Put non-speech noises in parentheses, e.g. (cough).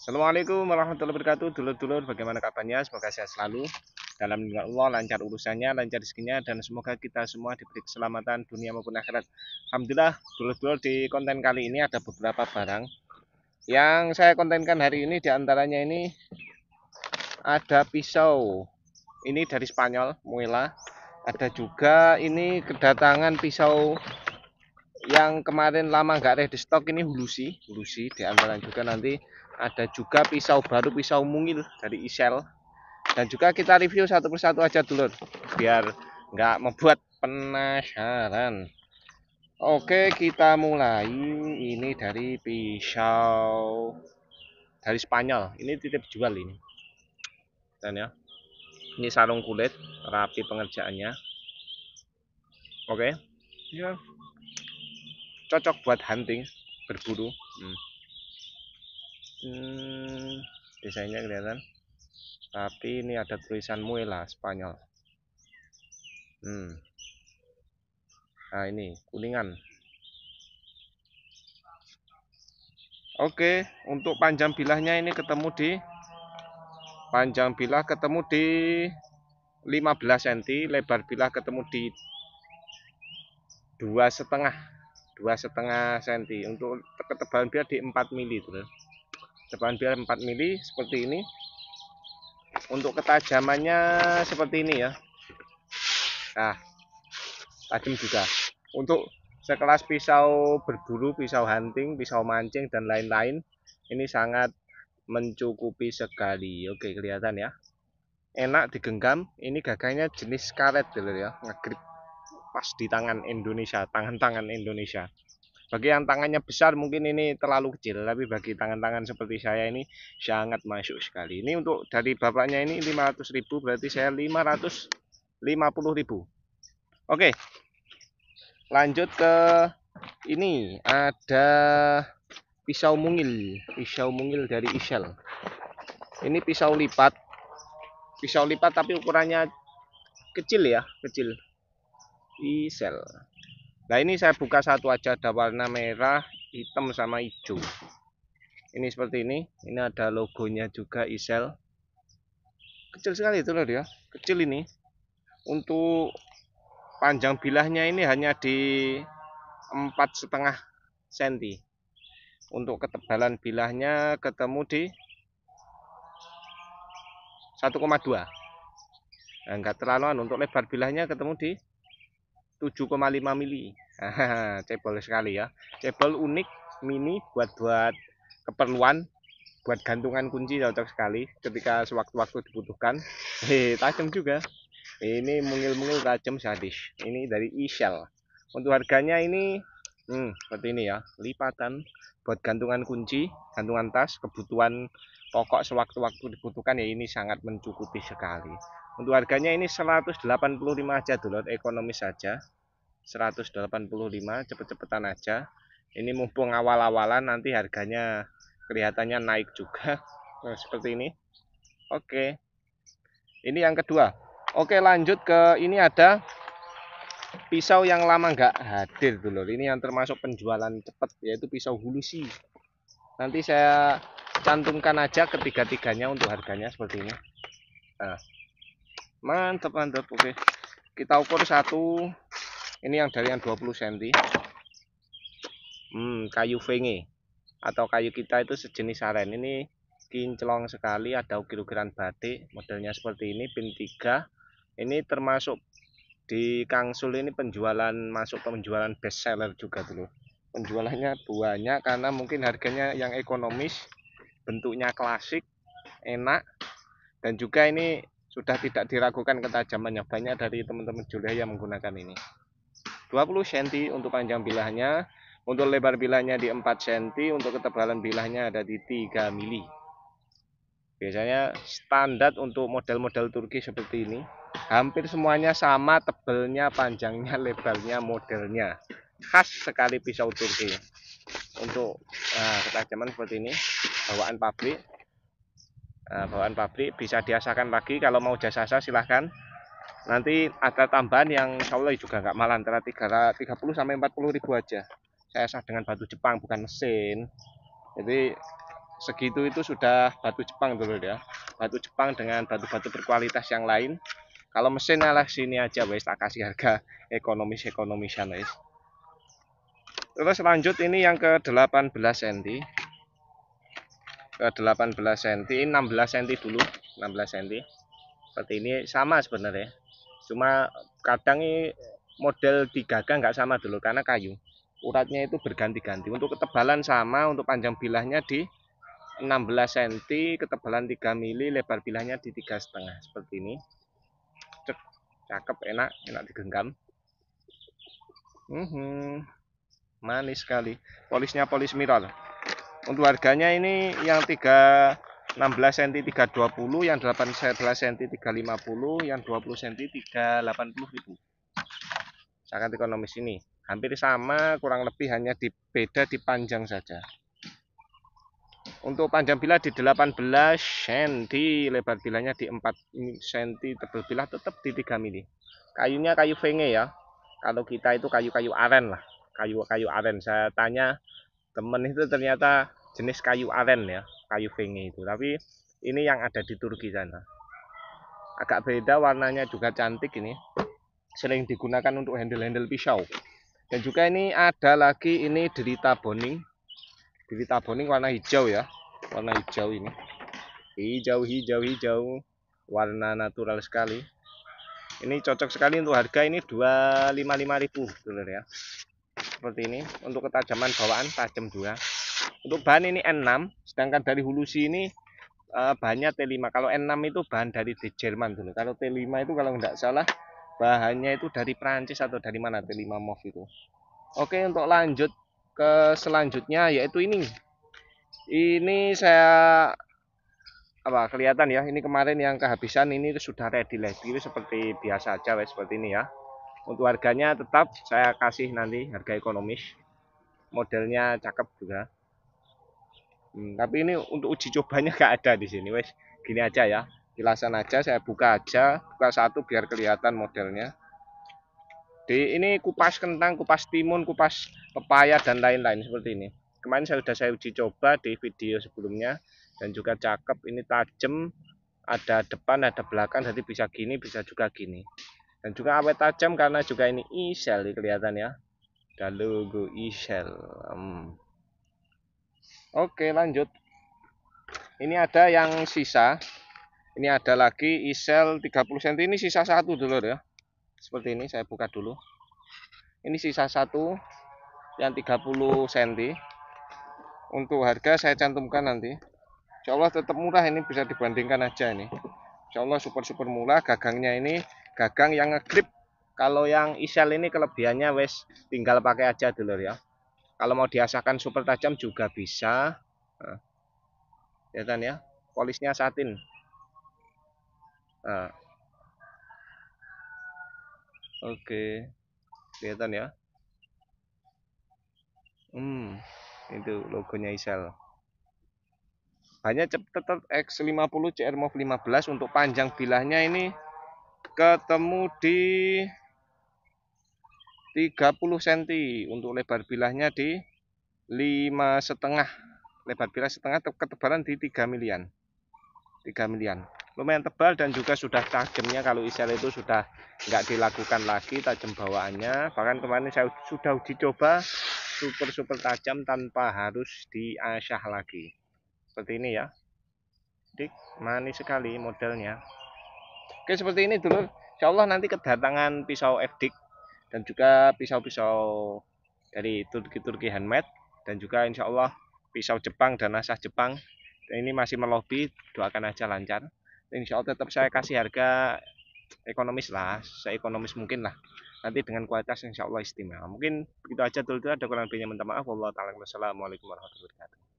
Assalamualaikum warahmatullahi wabarakatuh. Dulur-dulur, bagaimana kabarnya? Semoga sehat selalu. Dalam lindungan Allah, lancar urusannya, lancar rezekinya, dan semoga kita semua diberi keselamatan dunia maupun akhirat. Alhamdulillah, dulur-dulur di konten kali ini ada beberapa barang yang saya kontenkan hari ini. Di antaranya ini ada pisau. Ini dari Spanyol, Muela. Ada juga ini kedatangan pisau yang kemarin lama nggak ada di stok ini hulusi, hulusi diantara juga nanti ada juga pisau baru pisau mungil dari Isel dan juga kita review satu persatu aja dulu biar nggak membuat penasaran Oke kita mulai ini dari pisau dari Spanyol ini titip jual ini dan ya ini sarung kulit rapi pengerjaannya Oke ya cocok buat hunting berburu hmm hmm, desainnya kelihatan tapi ini ada tulisan Muela Spanyol hmm. nah ini kuningan Oke untuk panjang bilahnya ini ketemu di panjang bilah ketemu di 15 cm lebar bilah ketemu di dua setengah dua setengah cm. untuk ketebalan biar di 4 mili terus depan biar 4 mili seperti ini untuk ketajamannya seperti ini ya nah tajam juga untuk sekelas pisau berburu pisau hunting pisau mancing dan lain-lain ini sangat mencukupi sekali oke kelihatan ya enak digenggam ini gagangnya jenis karet dulu ya ngegrip pas di tangan Indonesia tangan-tangan Indonesia bagi yang tangannya besar mungkin ini terlalu kecil, tapi bagi tangan-tangan seperti saya ini sangat masuk sekali. Ini untuk dari bapaknya ini 500 ribu berarti saya ribu. Oke. Lanjut ke ini ada pisau mungil, pisau mungil dari Isel. Ini pisau lipat. Pisau lipat tapi ukurannya kecil ya, kecil. Isel. Nah ini saya buka satu aja ada warna merah, hitam sama hijau. Ini seperti ini. Ini ada logonya juga Isel. Kecil sekali itu loh dia. Kecil ini. Untuk panjang bilahnya ini hanya di empat setengah senti. Untuk ketebalan bilahnya ketemu di 1,2. Nah, enggak terlalu anu, untuk lebar bilahnya ketemu di 7,5 mili (laughs) cebol sekali ya cebol unik mini buat buat keperluan buat gantungan kunci cocok sekali ketika sewaktu-waktu dibutuhkan hehe tajam juga ini mungil-mungil tajam sadis ini dari Ishel untuk harganya ini hmm, seperti ini ya lipatan buat gantungan kunci gantungan tas kebutuhan pokok sewaktu-waktu dibutuhkan ya ini sangat mencukupi sekali untuk harganya ini 185 aja dulu, ekonomis saja. 185 cepet-cepetan aja. Ini mumpung awal-awalan nanti harganya kelihatannya naik juga. (laughs) Nah, seperti ini. Oke. Ini yang kedua. Oke, lanjut ke ini ada pisau yang lama nggak hadir dulu. Ini yang termasuk penjualan cepat yaitu pisau hulusi. Nanti saya cantumkan aja ketiga-tiganya untuk harganya seperti ini. Nah, mantap mantap oke kita ukur satu ini yang dari yang 20 cm hmm, kayu venge atau kayu kita itu sejenis aren ini kinclong sekali ada ukir-ukiran batik modelnya seperti ini pin 3 ini termasuk di Kangsul ini penjualan masuk penjualan best seller juga dulu penjualannya banyak karena mungkin harganya yang ekonomis bentuknya klasik enak dan juga ini sudah tidak diragukan ketajamannya banyak dari teman-teman Julia yang menggunakan ini 20 cm untuk panjang bilahnya untuk lebar bilahnya di 4 cm untuk ketebalan bilahnya ada di 3 mili biasanya standar untuk model-model Turki seperti ini hampir semuanya sama tebelnya panjangnya lebarnya modelnya khas sekali pisau Turki untuk nah, ketajaman seperti ini bawaan pabrik Eh, bawaan pabrik bisa diasahkan lagi kalau mau jasa saya silahkan nanti ada tambahan yang insya Allah juga nggak malah antara 30 sampai 40 ribu aja saya sah dengan batu Jepang bukan mesin jadi segitu itu sudah batu Jepang dulu ya batu Jepang dengan batu-batu berkualitas yang lain kalau mesin lah sini aja wes tak kasih harga ekonomis ekonomisan wes terus lanjut ini yang ke 18 cm ke 18 cm 16 cm dulu 16 cm seperti ini sama sebenarnya cuma kadang ini model digagang nggak sama dulu karena kayu uratnya itu berganti-ganti untuk ketebalan sama untuk panjang bilahnya di 16 cm ketebalan 3 mili lebar bilahnya di tiga setengah seperti ini Cek, cakep enak enak digenggam mm -hmm. manis sekali polisnya polis miral untuk harganya ini yang 3 16 cm 320 yang 18 cm 350 yang 20 cm 380 ribu sangat ekonomis ini hampir sama kurang lebih hanya di beda di panjang saja untuk panjang bilah di 18 cm lebar bilahnya di 4 cm tebal bilah tetap di 3 mm. kayunya kayu venge ya kalau kita itu kayu-kayu aren lah kayu-kayu aren saya tanya temen itu ternyata jenis kayu aren ya kayu fengi itu tapi ini yang ada di Turki sana agak beda warnanya juga cantik ini sering digunakan untuk handle-handle pisau dan juga ini ada lagi ini derita boning derita boning warna hijau ya warna hijau ini hijau hijau hijau warna natural sekali ini cocok sekali untuk harga ini 255.000 dolar ya seperti ini untuk ketajaman bawaan tajam juga untuk bahan ini N6 sedangkan dari hulu sini uh, bahannya T5 kalau N6 itu bahan dari di Jerman dulu kalau T5 itu kalau nggak salah bahannya itu dari Prancis atau dari mana T5 MOV itu oke untuk lanjut ke selanjutnya yaitu ini ini saya apa kelihatan ya ini kemarin yang kehabisan ini sudah ready lagi seperti biasa aja seperti ini ya untuk harganya tetap saya kasih nanti harga ekonomis modelnya cakep juga hmm, tapi ini untuk uji cobanya (laughs) gak ada di sini wes gini aja ya kilasan aja saya buka aja buka satu biar kelihatan modelnya di ini kupas kentang kupas timun kupas pepaya dan lain-lain seperti ini kemarin saya sudah saya uji coba di video sebelumnya dan juga cakep ini tajam ada depan ada belakang jadi bisa gini bisa juga gini dan juga awet tajam karena juga ini isel kelihatan ya ada logo isel hmm. oke lanjut ini ada yang sisa ini ada lagi isel 30 cm ini sisa satu dulu ya seperti ini saya buka dulu ini sisa satu yang 30 cm untuk harga saya cantumkan nanti Insya Allah tetap murah ini bisa dibandingkan aja ini Insya Allah super super murah gagangnya ini gagang yang ngegrip kalau yang isel ini kelebihannya wes tinggal pakai aja dulu ya kalau mau diasahkan super tajam juga bisa nah, ya kelihatan ya polisnya satin nah. oke kelihatan ya hmm itu logonya isel hanya cepet X50 CR Move 15 untuk panjang bilahnya ini ketemu di 30 cm untuk lebar bilahnya di 5 setengah lebar bilah setengah ketebalan di 3 milian 3 milian lumayan tebal dan juga sudah tajamnya kalau isel itu sudah nggak dilakukan lagi tajam bawaannya bahkan kemarin saya sudah uji coba super super tajam tanpa harus diasah lagi seperti ini ya dik manis sekali modelnya Oke seperti ini dulu. Insya Allah nanti kedatangan pisau FDIC dan juga pisau-pisau dari Turki-Turki handmade dan juga insya Allah pisau Jepang dan asah Jepang. Dan ini masih melobi, doakan aja lancar. Dan insya Allah tetap saya kasih harga ekonomis lah, saya ekonomis mungkin lah. Nanti dengan kualitas insya Allah istimewa. Mungkin begitu aja dulu, ada kurang lebihnya minta maaf. Wassalamualaikum warahmatullahi wabarakatuh.